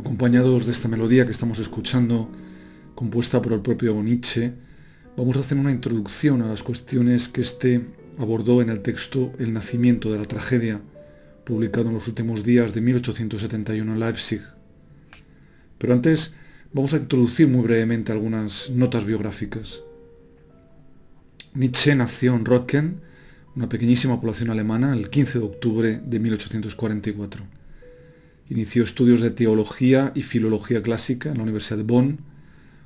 Acompañados de esta melodía que estamos escuchando, compuesta por el propio Nietzsche, vamos a hacer una introducción a las cuestiones que éste abordó en el texto El nacimiento de la tragedia, publicado en los últimos días de 1871 en Leipzig. Pero antes Vamos a introducir muy brevemente algunas notas biográficas. Nietzsche nació en Röttgen, una pequeñísima población alemana, el 15 de octubre de 1844. Inició estudios de teología y filología clásica en la Universidad de Bonn,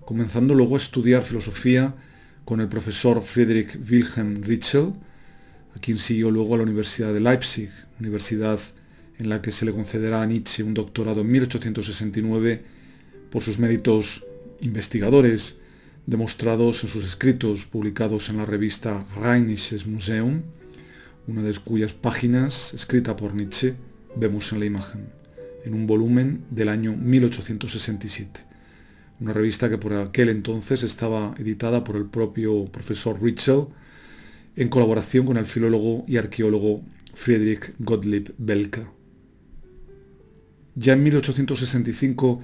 comenzando luego a estudiar filosofía con el profesor Friedrich Wilhelm Ritschel, a quien siguió luego a la Universidad de Leipzig, universidad en la que se le concederá a Nietzsche un doctorado en 1869 por sus méritos investigadores demostrados en sus escritos publicados en la revista Rheinisches Museum, una de cuyas páginas, escrita por Nietzsche, vemos en la imagen, en un volumen del año 1867. Una revista que por aquel entonces estaba editada por el propio profesor Ritschel en colaboración con el filólogo y arqueólogo Friedrich Gottlieb Belka. Ya en 1865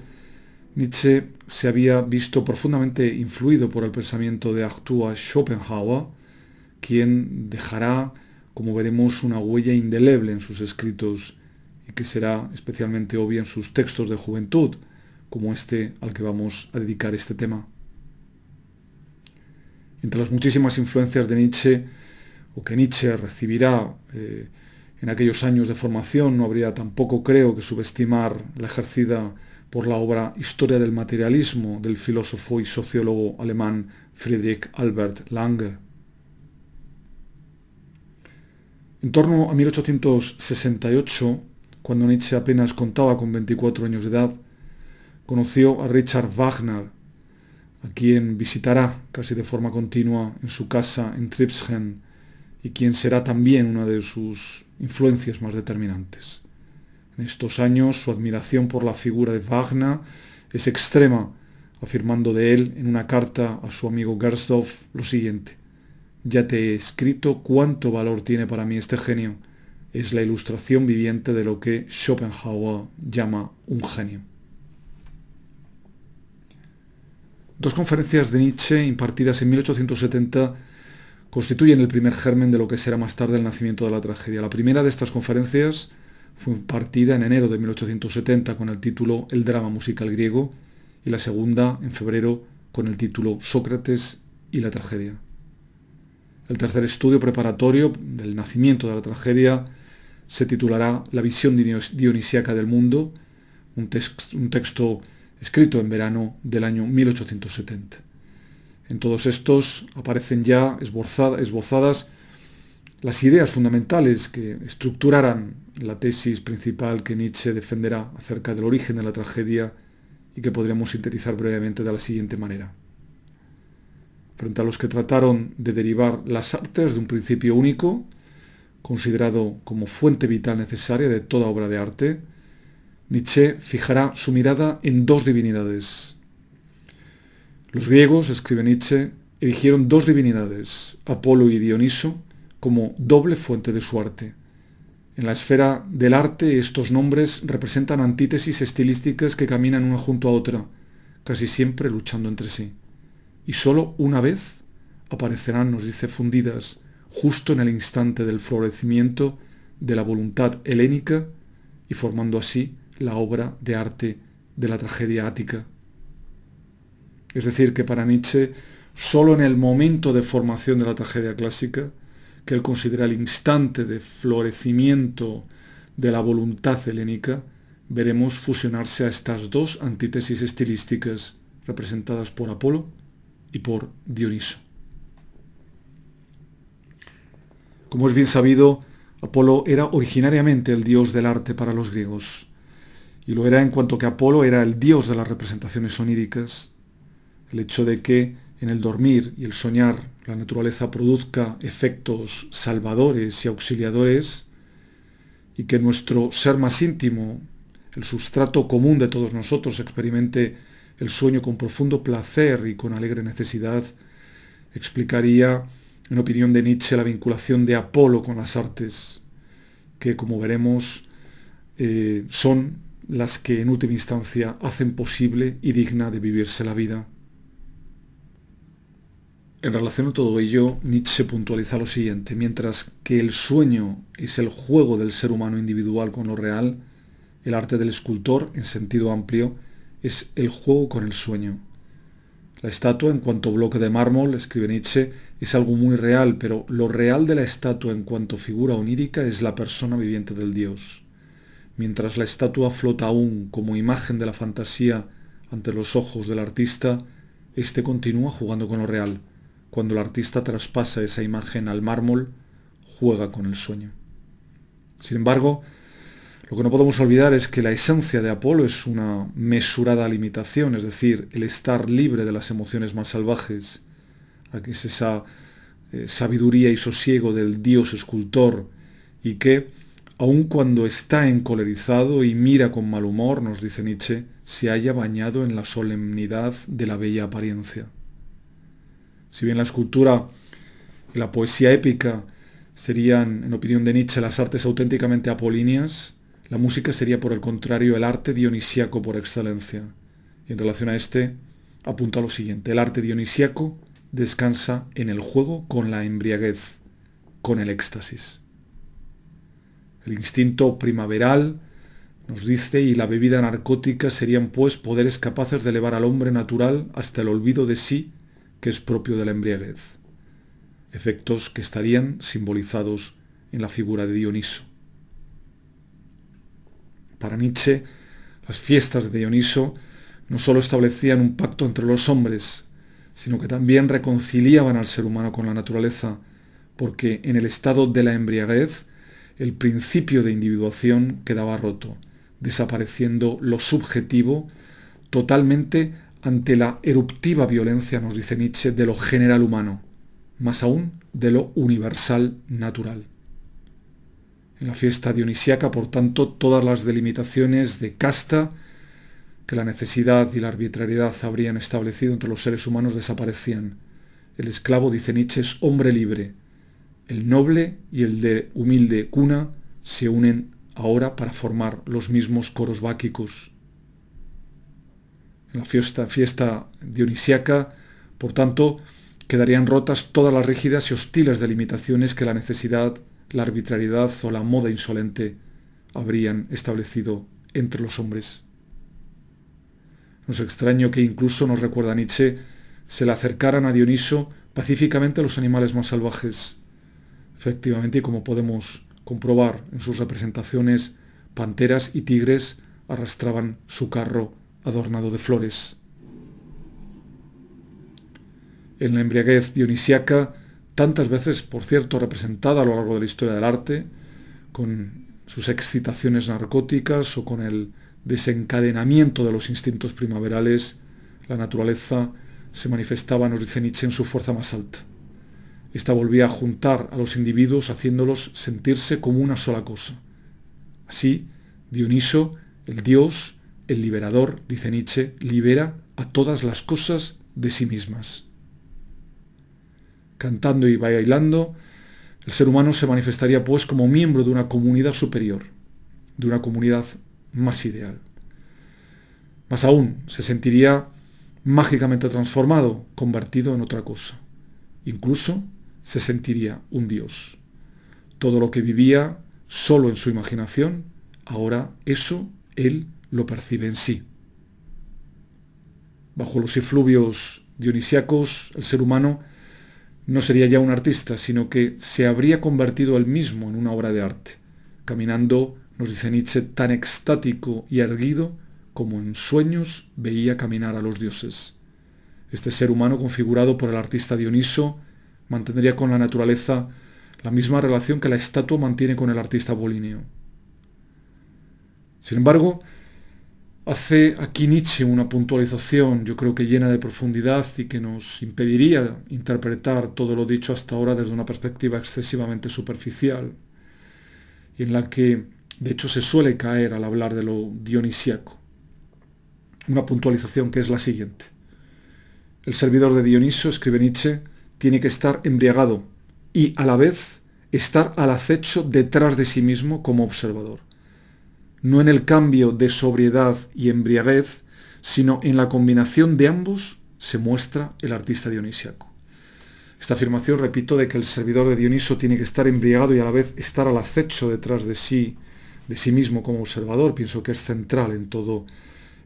Nietzsche se había visto profundamente influido por el pensamiento de Arthur Schopenhauer, quien dejará, como veremos, una huella indeleble en sus escritos y que será especialmente obvia en sus textos de juventud, como este al que vamos a dedicar este tema. Entre las muchísimas influencias de Nietzsche, o que Nietzsche recibirá eh, en aquellos años de formación no habría tampoco, creo, que subestimar la ejercida por la obra Historia del Materialismo del filósofo y sociólogo alemán Friedrich Albert Lange. En torno a 1868, cuando Nietzsche apenas contaba con 24 años de edad, conoció a Richard Wagner, a quien visitará casi de forma continua en su casa en Tripschen y quien será también una de sus influencias más determinantes. En estos años su admiración por la figura de Wagner es extrema, afirmando de él en una carta a su amigo Gersdorf lo siguiente. Ya te he escrito cuánto valor tiene para mí este genio. Es la ilustración viviente de lo que Schopenhauer llama un genio. Dos conferencias de Nietzsche impartidas en 1870 constituyen el primer germen de lo que será más tarde el nacimiento de la tragedia. La primera de estas conferencias fue impartida en enero de 1870 con el título El drama musical griego y la segunda en febrero con el título Sócrates y la tragedia. El tercer estudio preparatorio del nacimiento de la tragedia se titulará La visión dionisíaca del mundo, un, un texto escrito en verano del año 1870. En todos estos aparecen ya esbozadas las ideas fundamentales que estructurarán la tesis principal que Nietzsche defenderá acerca del origen de la tragedia y que podríamos sintetizar brevemente de la siguiente manera. Frente a los que trataron de derivar las artes de un principio único, considerado como fuente vital necesaria de toda obra de arte, Nietzsche fijará su mirada en dos divinidades, los griegos, escribe Nietzsche, erigieron dos divinidades, Apolo y Dioniso, como doble fuente de su arte. En la esfera del arte estos nombres representan antítesis estilísticas que caminan una junto a otra, casi siempre luchando entre sí. Y solo una vez aparecerán, nos dice, fundidas, justo en el instante del florecimiento de la voluntad helénica y formando así la obra de arte de la tragedia ática. Es decir, que para Nietzsche, solo en el momento de formación de la tragedia clásica, que él considera el instante de florecimiento de la voluntad helénica, veremos fusionarse a estas dos antítesis estilísticas representadas por Apolo y por Dioniso. Como es bien sabido, Apolo era originariamente el dios del arte para los griegos, y lo era en cuanto que Apolo era el dios de las representaciones oníricas, el hecho de que en el dormir y el soñar la naturaleza produzca efectos salvadores y auxiliadores y que nuestro ser más íntimo, el sustrato común de todos nosotros, experimente el sueño con profundo placer y con alegre necesidad, explicaría, en opinión de Nietzsche, la vinculación de Apolo con las artes, que como veremos eh, son las que en última instancia hacen posible y digna de vivirse la vida. En relación a todo ello, Nietzsche puntualiza lo siguiente, mientras que el sueño es el juego del ser humano individual con lo real, el arte del escultor, en sentido amplio, es el juego con el sueño. La estatua, en cuanto bloque de mármol, escribe Nietzsche, es algo muy real, pero lo real de la estatua en cuanto figura onírica es la persona viviente del dios. Mientras la estatua flota aún como imagen de la fantasía ante los ojos del artista, éste continúa jugando con lo real. Cuando el artista traspasa esa imagen al mármol, juega con el sueño. Sin embargo, lo que no podemos olvidar es que la esencia de Apolo es una mesurada limitación, es decir, el estar libre de las emociones más salvajes, que es esa eh, sabiduría y sosiego del dios escultor, y que, aun cuando está encolerizado y mira con mal humor, nos dice Nietzsche, se haya bañado en la solemnidad de la bella apariencia. Si bien la escultura y la poesía épica serían, en opinión de Nietzsche, las artes auténticamente apolíneas, la música sería, por el contrario, el arte dionisíaco por excelencia. Y en relación a este, apunta lo siguiente. El arte dionisíaco descansa en el juego con la embriaguez, con el éxtasis. El instinto primaveral, nos dice, y la bebida narcótica serían pues poderes capaces de elevar al hombre natural hasta el olvido de sí que es propio de la embriaguez, efectos que estarían simbolizados en la figura de Dioniso. Para Nietzsche, las fiestas de Dioniso no sólo establecían un pacto entre los hombres, sino que también reconciliaban al ser humano con la naturaleza, porque en el estado de la embriaguez el principio de individuación quedaba roto, desapareciendo lo subjetivo, totalmente ante la eruptiva violencia, nos dice Nietzsche, de lo general humano, más aún de lo universal natural. En la fiesta dionisíaca, por tanto, todas las delimitaciones de casta que la necesidad y la arbitrariedad habrían establecido entre los seres humanos desaparecían. El esclavo, dice Nietzsche, es hombre libre. El noble y el de humilde cuna se unen ahora para formar los mismos coros báquicos en la fiesta, fiesta por tanto, quedarían rotas todas las rígidas y hostiles delimitaciones que la necesidad, la arbitrariedad o la moda insolente habrían establecido entre los hombres. Nos es extraño que incluso, nos recuerda Nietzsche, se le acercaran a Dioniso pacíficamente a los animales más salvajes. Efectivamente, y como podemos comprobar en sus representaciones, panteras y tigres arrastraban su carro adornado de flores. En la embriaguez Dionisíaca, tantas veces, por cierto, representada a lo largo de la historia del arte, con sus excitaciones narcóticas o con el desencadenamiento de los instintos primaverales, la naturaleza se manifestaba, nos dice Nietzsche, en su fuerza más alta. Esta volvía a juntar a los individuos haciéndolos sentirse como una sola cosa. Así, Dioniso, el dios, el liberador, dice Nietzsche, libera a todas las cosas de sí mismas. Cantando y bailando, el ser humano se manifestaría pues como miembro de una comunidad superior, de una comunidad más ideal. Más aún, se sentiría mágicamente transformado, convertido en otra cosa. Incluso se sentiría un dios. Todo lo que vivía solo en su imaginación, ahora eso él lo percibe en sí. Bajo los efluvios dionisíacos, el ser humano no sería ya un artista, sino que se habría convertido él mismo en una obra de arte, caminando, nos dice Nietzsche, tan extático y erguido como en sueños veía caminar a los dioses. Este ser humano configurado por el artista Dioniso mantendría con la naturaleza la misma relación que la estatua mantiene con el artista bolinio. Sin embargo, Hace aquí Nietzsche una puntualización, yo creo que llena de profundidad y que nos impediría interpretar todo lo dicho hasta ahora desde una perspectiva excesivamente superficial, y en la que de hecho se suele caer al hablar de lo dionisíaco. Una puntualización que es la siguiente. El servidor de Dioniso, escribe Nietzsche, tiene que estar embriagado y a la vez estar al acecho detrás de sí mismo como observador no en el cambio de sobriedad y embriaguez, sino en la combinación de ambos se muestra el artista dionisíaco. Esta afirmación, repito, de que el servidor de Dioniso tiene que estar embriagado y a la vez estar al acecho detrás de sí, de sí mismo como observador, pienso que es central en todo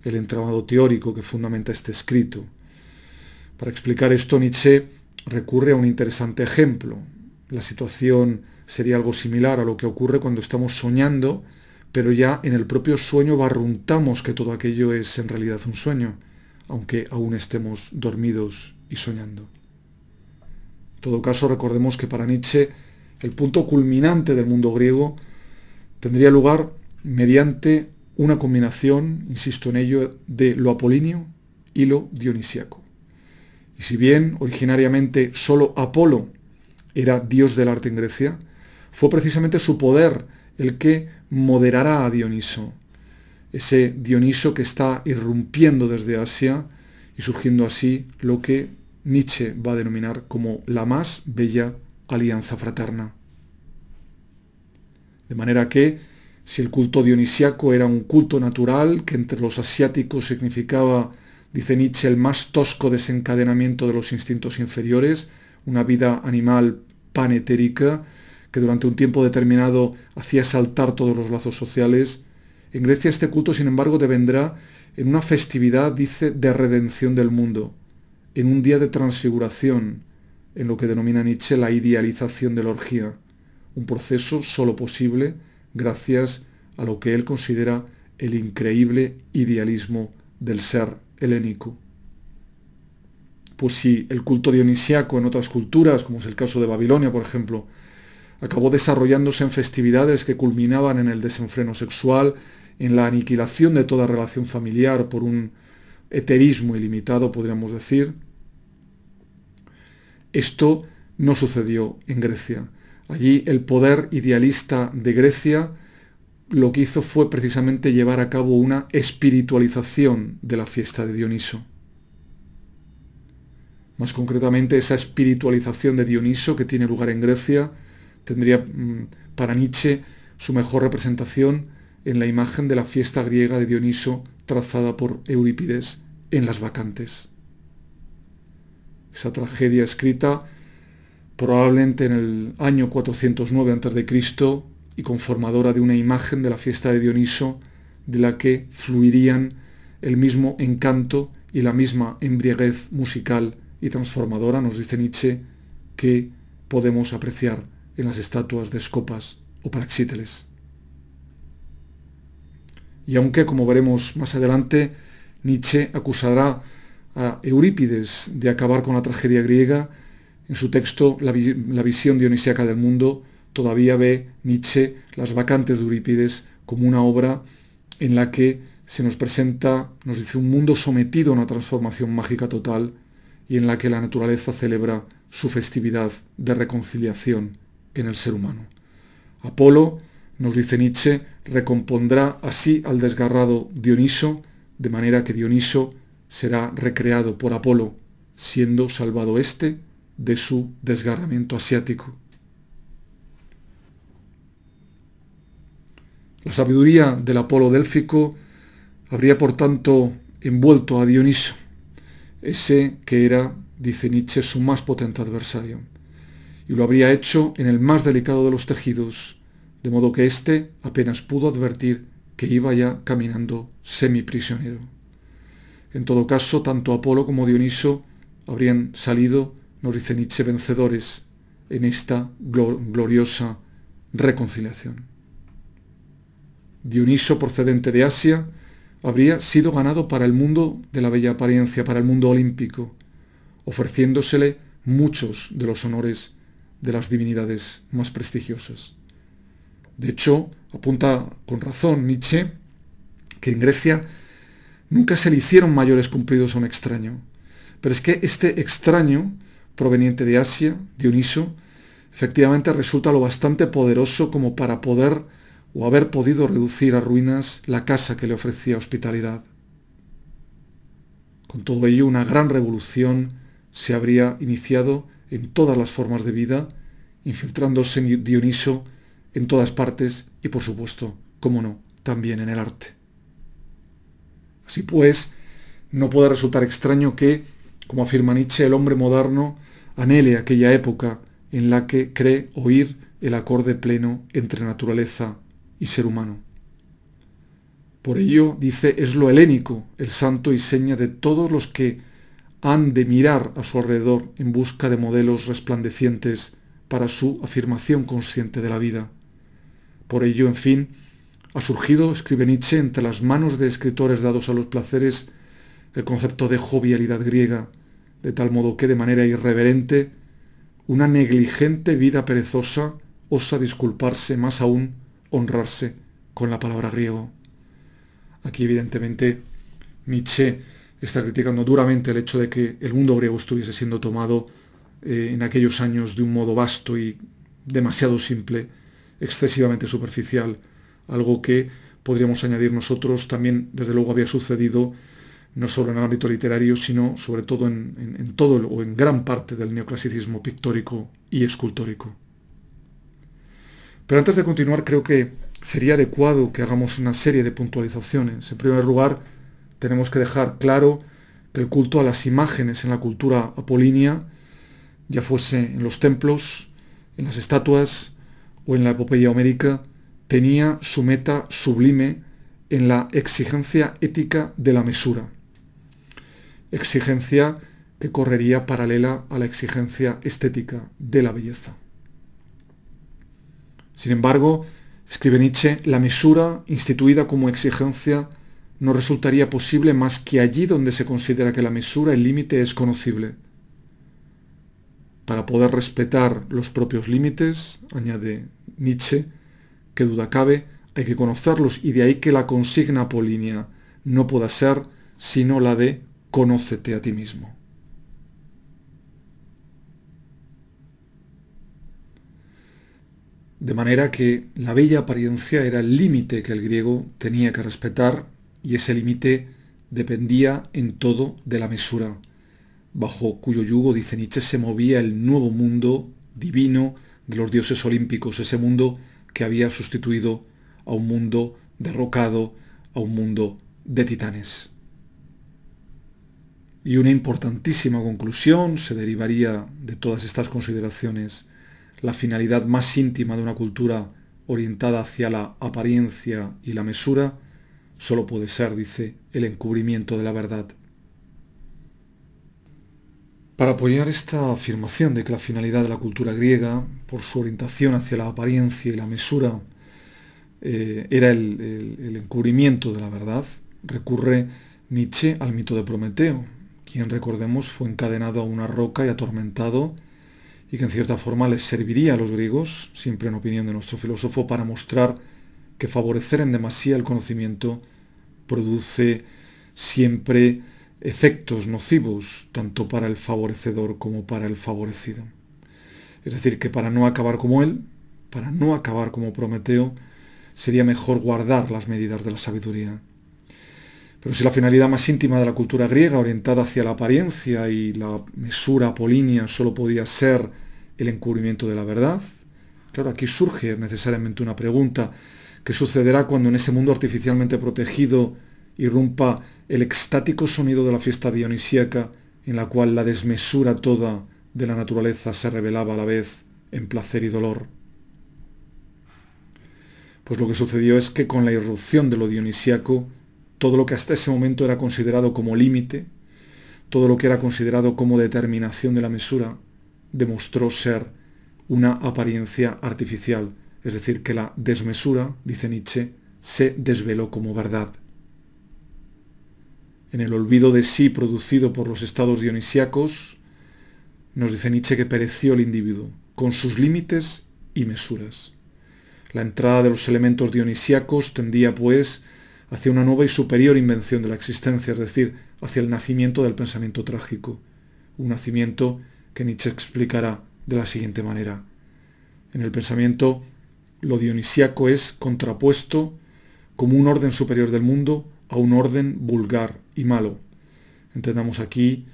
el entramado teórico que fundamenta este escrito. Para explicar esto, Nietzsche recurre a un interesante ejemplo. La situación sería algo similar a lo que ocurre cuando estamos soñando pero ya en el propio sueño barruntamos que todo aquello es en realidad un sueño, aunque aún estemos dormidos y soñando. En todo caso, recordemos que para Nietzsche el punto culminante del mundo griego tendría lugar mediante una combinación, insisto en ello, de lo apolíneo y lo dionisíaco. Y si bien originariamente solo Apolo era dios del arte en Grecia, fue precisamente su poder el que moderará a Dioniso, ese Dioniso que está irrumpiendo desde Asia y surgiendo así lo que Nietzsche va a denominar como la más bella alianza fraterna. De manera que, si el culto dionisiaco era un culto natural que entre los asiáticos significaba, dice Nietzsche, el más tosco desencadenamiento de los instintos inferiores, una vida animal panetérica, que durante un tiempo determinado hacía saltar todos los lazos sociales, en Grecia este culto, sin embargo, devendrá en una festividad, dice, de redención del mundo, en un día de transfiguración, en lo que denomina Nietzsche la idealización de la orgía, un proceso sólo posible gracias a lo que él considera el increíble idealismo del ser helénico. Pues si el culto dionisiaco en otras culturas, como es el caso de Babilonia, por ejemplo, acabó desarrollándose en festividades que culminaban en el desenfreno sexual, en la aniquilación de toda relación familiar por un eterismo ilimitado, podríamos decir. Esto no sucedió en Grecia. Allí el poder idealista de Grecia lo que hizo fue precisamente llevar a cabo una espiritualización de la fiesta de Dioniso. Más concretamente, esa espiritualización de Dioniso que tiene lugar en Grecia tendría mm, para Nietzsche su mejor representación en la imagen de la fiesta griega de Dioniso trazada por Eurípides en las vacantes. Esa tragedia escrita probablemente en el año 409 a.C. y conformadora de una imagen de la fiesta de Dioniso de la que fluirían el mismo encanto y la misma embriaguez musical y transformadora, nos dice Nietzsche, que podemos apreciar en las estatuas de Escopas o paraxíteles. Y aunque, como veremos más adelante, Nietzsche acusará a Eurípides de acabar con la tragedia griega, en su texto La, visión Dionisíaca del mundo, todavía ve Nietzsche las vacantes de Eurípides como una obra en la que se nos presenta, nos dice, un mundo sometido a una transformación mágica total y en la que la naturaleza celebra su festividad de reconciliación en el ser humano. Apolo, nos dice Nietzsche, recompondrá así al desgarrado Dioniso, de manera que Dioniso será recreado por Apolo, siendo salvado éste de su desgarramiento asiático. La sabiduría del Apolo délfico habría por tanto envuelto a Dioniso, ese que era, dice Nietzsche, su más potente adversario y lo habría hecho en el más delicado de los tejidos, de modo que éste apenas pudo advertir que iba ya caminando semiprisionero. En todo caso, tanto Apolo como Dioniso habrían salido, nos dice Nietzsche, vencedores en esta gloriosa reconciliación. Dioniso, procedente de Asia, habría sido ganado para el mundo de la bella apariencia, para el mundo olímpico, ofreciéndosele muchos de los honores de las divinidades más prestigiosas. De hecho, apunta con razón Nietzsche que en Grecia nunca se le hicieron mayores cumplidos a un extraño. Pero es que este extraño, proveniente de Asia, Dioniso, efectivamente resulta lo bastante poderoso como para poder o haber podido reducir a ruinas la casa que le ofrecía hospitalidad. Con todo ello, una gran revolución se habría iniciado en todas las formas de vida, infiltrándose en Dioniso en todas partes y por supuesto, como no, también en el arte. Así pues, no puede resultar extraño que, como afirma Nietzsche, el hombre moderno anhele aquella época en la que cree oír el acorde pleno entre naturaleza y ser humano. Por ello, dice, es lo helénico, el santo y seña de todos los que han de mirar a su alrededor en busca de modelos resplandecientes para su afirmación consciente de la vida. Por ello, en fin, ha surgido, escribe Nietzsche, entre las manos de escritores dados a los placeres, el concepto de jovialidad griega, de tal modo que de manera irreverente, una negligente vida perezosa osa disculparse, más aún honrarse con la palabra griego. Aquí evidentemente Nietzsche está criticando duramente el hecho de que el mundo griego estuviese siendo tomado eh, en aquellos años de un modo vasto y demasiado simple, excesivamente superficial, algo que podríamos añadir nosotros también, desde luego, había sucedido no solo en el ámbito literario, sino sobre todo en, en todo o en gran parte del neoclasicismo pictórico y escultórico. Pero antes de continuar, creo que sería adecuado que hagamos una serie de puntualizaciones. En primer lugar, tenemos que dejar claro que el culto a las imágenes en la cultura apolínea, ya fuese en los templos, en las estatuas o en la epopeya homérica, tenía su meta sublime en la exigencia ética de la mesura. Exigencia que correría paralela a la exigencia estética de la belleza. Sin embargo, escribe Nietzsche, la mesura, instituida como exigencia no resultaría posible más que allí donde se considera que la mesura, el límite es conocible. Para poder respetar los propios límites, añade Nietzsche, que duda cabe, hay que conocerlos y de ahí que la consigna apolínea no pueda ser sino la de conócete a ti mismo. De manera que la bella apariencia era el límite que el griego tenía que respetar y ese límite dependía en todo de la mesura, bajo cuyo yugo, dice Nietzsche, se movía el nuevo mundo divino de los dioses olímpicos, ese mundo que había sustituido a un mundo derrocado, a un mundo de titanes. Y una importantísima conclusión se derivaría de todas estas consideraciones, la finalidad más íntima de una cultura orientada hacia la apariencia y la mesura, Solo puede ser, dice, el encubrimiento de la verdad. Para apoyar esta afirmación de que la finalidad de la cultura griega, por su orientación hacia la apariencia y la mesura, eh, era el, encubrimiento de la verdad, recurre Nietzsche al mito de Prometeo, quien recordemos fue encadenado a una roca y atormentado, y que en cierta forma les serviría a los griegos, siempre en opinión de nuestro filósofo, para mostrar que favorecer en demasía el conocimiento produce siempre efectos nocivos, tanto para el favorecedor como para el favorecido. Es decir, que para no acabar como él, para no acabar como Prometeo, sería mejor guardar las medidas de la sabiduría. Pero si la finalidad más íntima de la cultura griega, orientada hacia la apariencia y la mesura apolínea, solo podía ser el encubrimiento de la verdad, claro, aquí surge necesariamente una pregunta, ¿Qué sucederá cuando en ese mundo artificialmente protegido irrumpa el extático sonido de la fiesta dionisíaca en la cual la desmesura toda de la naturaleza se revelaba a la vez en placer y dolor. Pues lo que sucedió es que con la irrupción de lo dionisíaco, todo lo que hasta ese momento era considerado como límite, todo lo que era considerado como determinación de la mesura, demostró ser una apariencia artificial, es decir, que la desmesura, dice Nietzsche, se desveló como verdad. En el olvido de sí producido por los estados dionisíacos, nos dice Nietzsche que pereció el individuo, con sus límites y mesuras. La entrada de los elementos dionisíacos tendía, pues, hacia una nueva y superior invención de la existencia, es decir, hacia el nacimiento del pensamiento trágico, un nacimiento que Nietzsche explicará de la siguiente manera. En el pensamiento lo dionisiaco es contrapuesto como un orden superior del mundo a un orden vulgar y malo. Entendamos aquí,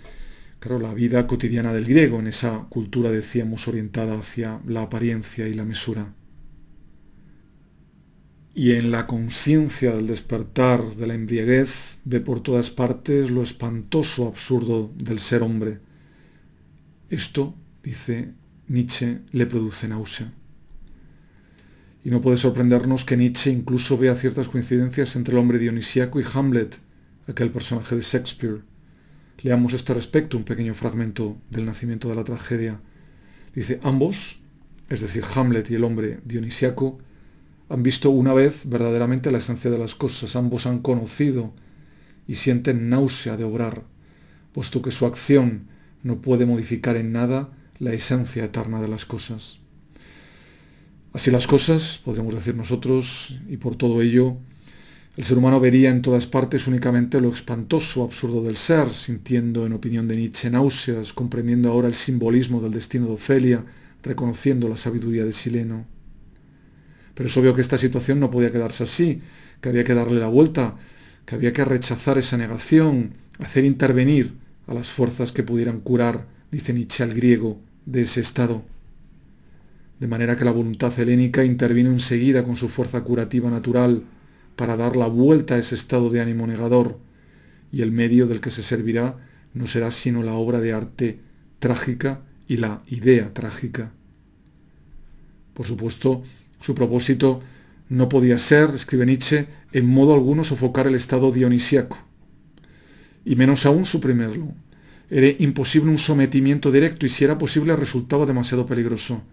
claro, la vida cotidiana del griego, en esa cultura, decíamos, orientada hacia la apariencia y la mesura. Y en la conciencia del despertar de la embriaguez ve por todas partes lo espantoso absurdo del ser hombre. Esto, dice Nietzsche, le produce náusea. Y no puede sorprendernos que Nietzsche incluso vea ciertas coincidencias entre el hombre dionisíaco y Hamlet, aquel personaje de Shakespeare. Leamos a este respecto un pequeño fragmento del nacimiento de la tragedia. Dice, ambos, es decir, Hamlet y el hombre dionisíaco, han visto una vez verdaderamente la esencia de las cosas, ambos han conocido y sienten náusea de obrar, puesto que su acción no puede modificar en nada la esencia eterna de las cosas. Así las cosas, podríamos decir nosotros, y por todo ello, el ser humano vería en todas partes únicamente lo espantoso, absurdo del ser, sintiendo, en opinión de Nietzsche, náuseas, comprendiendo ahora el simbolismo del destino de Ofelia, reconociendo la sabiduría de Sileno. Pero es obvio que esta situación no podía quedarse así, que había que darle la vuelta, que había que rechazar esa negación, hacer intervenir a las fuerzas que pudieran curar, dice Nietzsche al griego, de ese estado de manera que la voluntad helénica intervino enseguida con su fuerza curativa natural para dar la vuelta a ese estado de ánimo negador, y el medio del que se servirá no será sino la obra de arte trágica y la idea trágica. Por supuesto, su propósito no podía ser, escribe Nietzsche, en modo alguno sofocar el estado dionisíaco, y menos aún suprimirlo. Era imposible un sometimiento directo y si era posible resultaba demasiado peligroso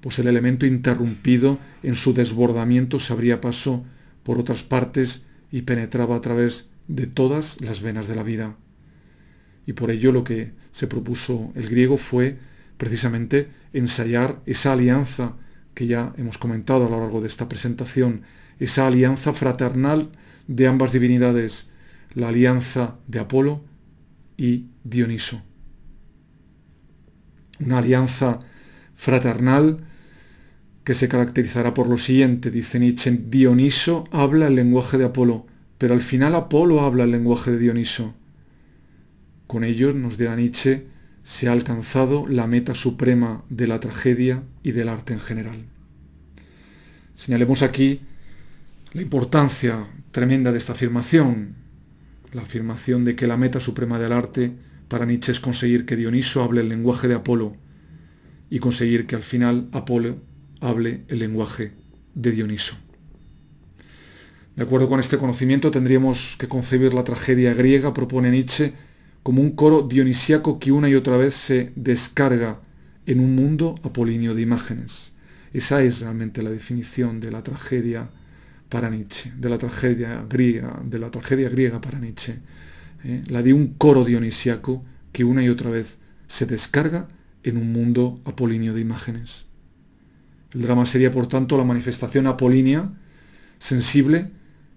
pues el elemento interrumpido en su desbordamiento se abría paso por otras partes y penetraba a través de todas las venas de la vida. Y por ello lo que se propuso el griego fue precisamente ensayar esa alianza que ya hemos comentado a lo largo de esta presentación, esa alianza fraternal de ambas divinidades, la alianza de Apolo y Dioniso. Una alianza fraternal que se caracterizará por lo siguiente, dice Nietzsche, Dioniso habla el lenguaje de Apolo, pero al final Apolo habla el lenguaje de Dioniso. Con ello, nos dirá Nietzsche, se ha alcanzado la meta suprema de la tragedia y del arte en general. Señalemos aquí la importancia tremenda de esta afirmación, la afirmación de que la meta suprema del arte para Nietzsche es conseguir que Dioniso hable el lenguaje de Apolo, y conseguir que al final Apolo hable el lenguaje de Dioniso. De acuerdo con este conocimiento, tendríamos que concebir la tragedia griega, propone Nietzsche, como un coro dionisiaco que una y otra vez se descarga en un mundo apolíneo de imágenes. Esa es realmente la definición de la tragedia para Nietzsche, de la tragedia griega, de la tragedia griega para Nietzsche, ¿eh? la de un coro dionisiaco que una y otra vez se descarga en un mundo apolíneo de imágenes. El drama sería, por tanto, la manifestación apolínea, sensible,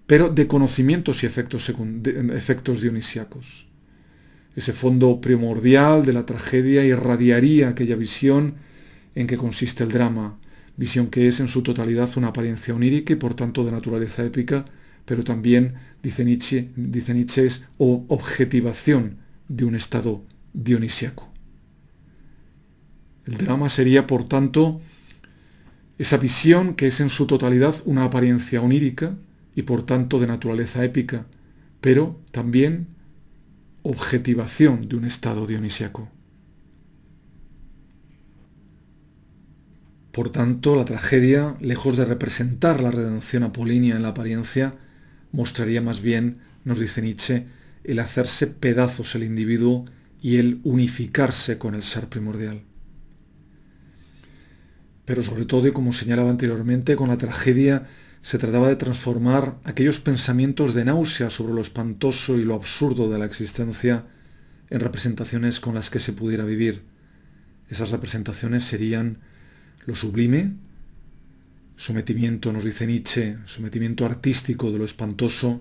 pero de conocimientos y efectos, dionisiacos Ese fondo primordial de la tragedia irradiaría aquella visión en que consiste el drama, visión que es en su totalidad una apariencia onírica y por tanto de naturaleza épica, pero también, dice Nietzsche, dice Nietzsche es objetivación de un estado dionisiaco el drama sería, por tanto, esa visión que es en su totalidad una apariencia onírica y por tanto de naturaleza épica, pero también objetivación de un estado dionisíaco. Por tanto, la tragedia, lejos de representar la redención apolínea en la apariencia, mostraría más bien, nos dice Nietzsche, el hacerse pedazos el individuo y el unificarse con el ser primordial pero sobre todo, y como señalaba anteriormente, con la tragedia se trataba de transformar aquellos pensamientos de náusea sobre lo espantoso y lo absurdo de la existencia en representaciones con las que se pudiera vivir. Esas representaciones serían lo sublime, sometimiento, nos dice Nietzsche, sometimiento artístico de lo espantoso,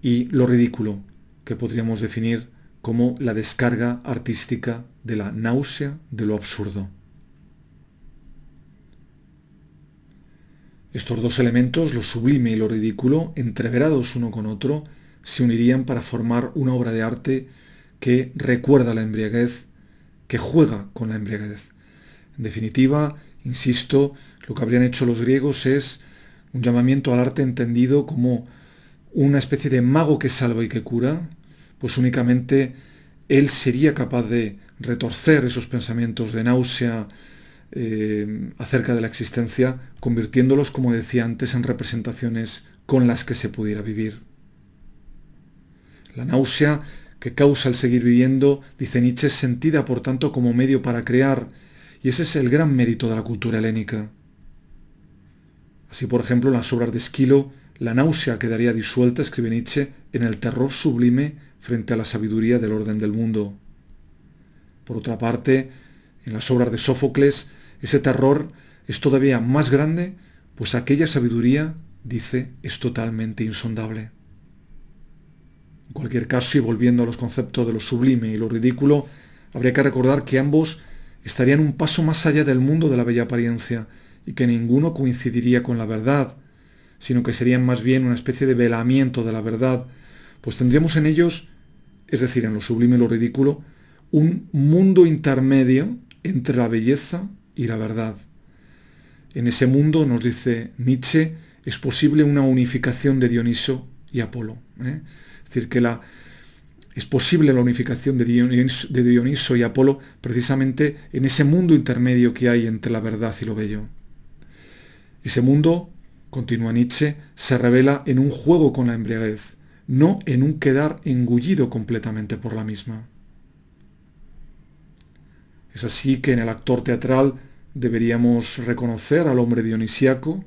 y lo ridículo, que podríamos definir como la descarga artística de la náusea de lo absurdo. Estos dos elementos, lo sublime y lo ridículo, entreverados uno con otro, se unirían para formar una obra de arte que recuerda la embriaguez, que juega con la embriaguez. En definitiva, insisto, lo que habrían hecho los griegos es un llamamiento al arte entendido como una especie de mago que salva y que cura, pues únicamente él sería capaz de retorcer esos pensamientos de náusea, eh, acerca de la existencia, convirtiéndolos, como decía antes, en representaciones con las que se pudiera vivir. La náusea que causa el seguir viviendo, dice Nietzsche, es sentida por tanto como medio para crear, y ese es el gran mérito de la cultura helénica. Así, por ejemplo, en las obras de Esquilo, la náusea quedaría disuelta, escribe Nietzsche, en el terror sublime frente a la sabiduría del orden del mundo. Por otra parte, en las obras de Sófocles, ese terror es todavía más grande, pues aquella sabiduría, dice, es totalmente insondable. En cualquier caso, y volviendo a los conceptos de lo sublime y lo ridículo, habría que recordar que ambos estarían un paso más allá del mundo de la bella apariencia y que ninguno coincidiría con la verdad, sino que serían más bien una especie de velamiento de la verdad, pues tendríamos en ellos, es decir, en lo sublime y lo ridículo, un mundo intermedio entre la belleza y la verdad. En ese mundo, nos dice Nietzsche, es posible una unificación de Dioniso y Apolo. ¿eh? Es decir, que la, es posible la unificación de de Dioniso y Apolo precisamente en ese mundo intermedio que hay entre la verdad y lo bello. Ese mundo, continúa Nietzsche, se revela en un juego con la embriaguez, no en un quedar engullido completamente por la misma. Es así que en el actor teatral deberíamos reconocer al hombre dionisiaco,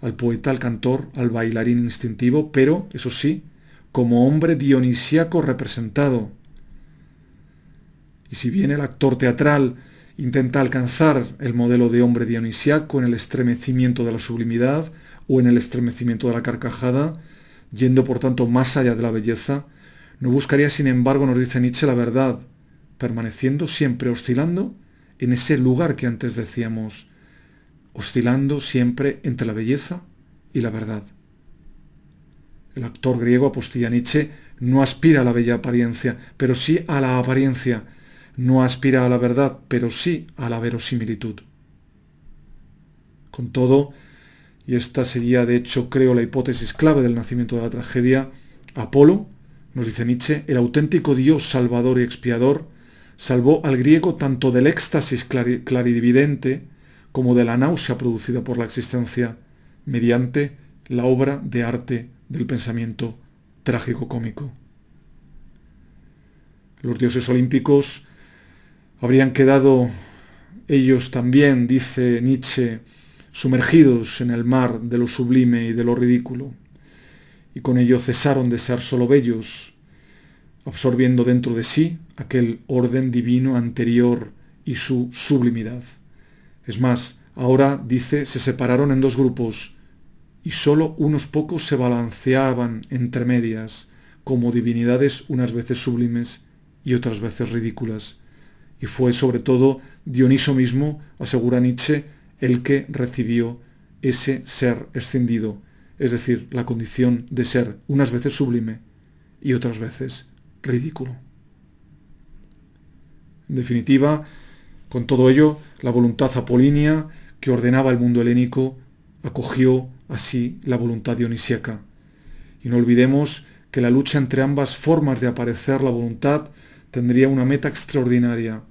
al poeta, al cantor, al bailarín instintivo, pero, eso sí, como hombre dionisiaco representado. Y si bien el actor teatral intenta alcanzar el modelo de hombre dionisiaco en el estremecimiento de la sublimidad o en el estremecimiento de la carcajada, yendo por tanto más allá de la belleza, no buscaría sin embargo, nos dice Nietzsche, la verdad, permaneciendo siempre oscilando en ese lugar que antes decíamos, oscilando siempre entre la belleza y la verdad. El actor griego apostilla Nietzsche no aspira a la bella apariencia, pero sí a la apariencia. No aspira a la verdad, pero sí a la verosimilitud. Con todo, y esta sería de hecho creo la hipótesis clave del nacimiento de la tragedia, Apolo, nos dice Nietzsche, el auténtico Dios salvador y expiador, salvó al griego tanto del éxtasis claridividente como de la náusea producida por la existencia mediante la obra de arte del pensamiento trágico-cómico. Los dioses olímpicos habrían quedado ellos también, dice Nietzsche, sumergidos en el mar de lo sublime y de lo ridículo, y con ello cesaron de ser solo bellos absorbiendo dentro de sí aquel orden divino anterior y su sublimidad. Es más, ahora dice, se separaron en dos grupos y sólo unos pocos se balanceaban entre medias como divinidades unas veces sublimes y otras veces ridículas. Y fue sobre todo Dioniso mismo, asegura Nietzsche, el que recibió ese ser escindido, es decir, la condición de ser unas veces sublime y otras veces ridículo. En definitiva, con todo ello, la voluntad apolínea que ordenaba el mundo helénico acogió así la voluntad dionisíaca. Y no olvidemos que la lucha entre ambas formas de aparecer la voluntad tendría una meta extraordinaria.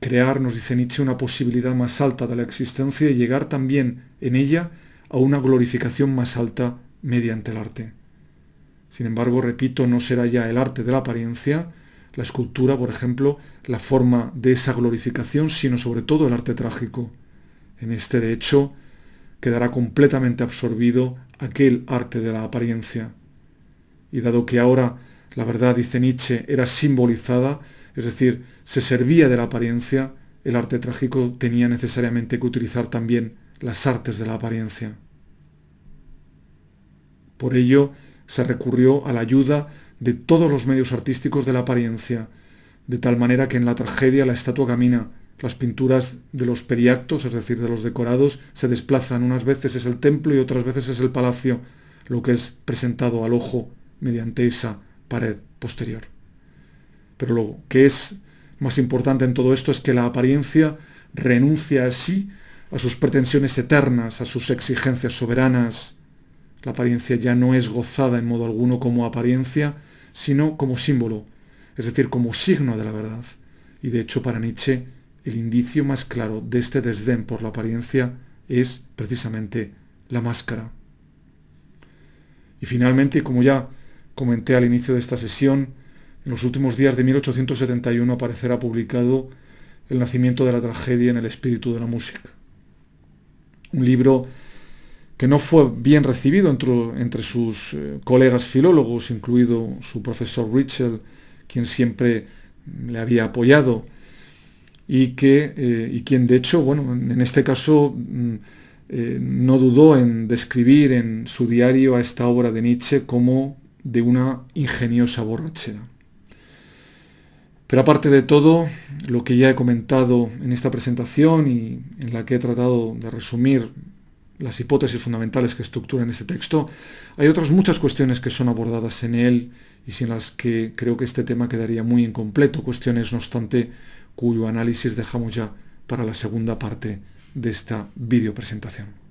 Crear, nos dice Nietzsche, una posibilidad más alta de la existencia y llegar también en ella a una glorificación más alta mediante el arte. Sin embargo, repito, no será ya el arte de la apariencia, la escultura, por ejemplo, la forma de esa glorificación, sino sobre todo el arte trágico. En este, de hecho, quedará completamente absorbido aquel arte de la apariencia. Y dado que ahora la verdad, dice Nietzsche, era simbolizada, es decir, se servía de la apariencia, el arte trágico tenía necesariamente que utilizar también las artes de la apariencia. Por ello, se recurrió a la ayuda de todos los medios artísticos de la apariencia, de tal manera que en la tragedia la estatua camina, las pinturas de los periactos, es decir, de los decorados, se desplazan, unas veces es el templo y otras veces es el palacio, lo que es presentado al ojo mediante esa pared posterior. Pero lo que es más importante en todo esto es que la apariencia renuncia así a sus pretensiones eternas, a sus exigencias soberanas, la apariencia ya no es gozada en modo alguno como apariencia, sino como símbolo, es decir, como signo de la verdad. Y de hecho para Nietzsche el indicio más claro de este desdén por la apariencia es precisamente la máscara. Y finalmente, como ya comenté al inicio de esta sesión, en los últimos días de 1871 aparecerá publicado El nacimiento de la tragedia en el espíritu de la música. Un libro que no fue bien recibido entre, entre sus eh, colegas filólogos, incluido su profesor Richel, quien siempre le había apoyado, y, que, eh, quien de hecho, bueno, en este caso mm, eh, no dudó en describir en su diario a esta obra de Nietzsche como de una ingeniosa borrachera. Pero aparte de todo, lo que ya he comentado en esta presentación y en la que he tratado de resumir las hipótesis fundamentales que estructuran este texto, hay otras muchas cuestiones que son abordadas en él y sin las que creo que este tema quedaría muy incompleto, cuestiones no obstante cuyo análisis dejamos ya para la segunda parte de esta videopresentación.